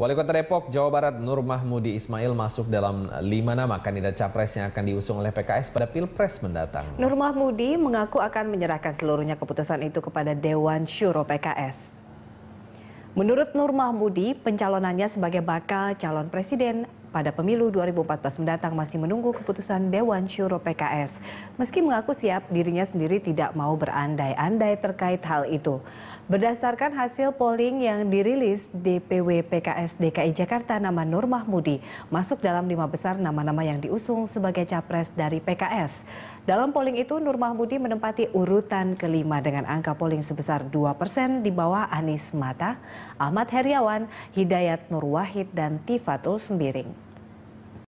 Wali Kota Depok, Jawa Barat Nur Mahmudi Ismail masuk dalam lima nama kandidat capres yang akan diusung oleh PKS pada Pilpres mendatang. Nur Mahmudi mengaku akan menyerahkan seluruhnya keputusan itu kepada Dewan Syuro PKS. Menurut Nur Mahmudi, pencalonannya sebagai bakal calon presiden pada pemilu 2014 mendatang masih menunggu keputusan Dewan Syuro PKS. Meski mengaku siap, dirinya sendiri tidak mau berandai-andai terkait hal itu. Berdasarkan hasil polling yang dirilis DPW PKS DKI Jakarta nama Nur Mahmudi masuk dalam lima besar nama-nama yang diusung sebagai capres dari PKS. Dalam polling itu Nur Mahmudi menempati urutan kelima dengan angka polling sebesar 2 persen di bawah Anies Mata, Ahmad Heriawan, Hidayat Nur Wahid, dan Tifatul Sembiring.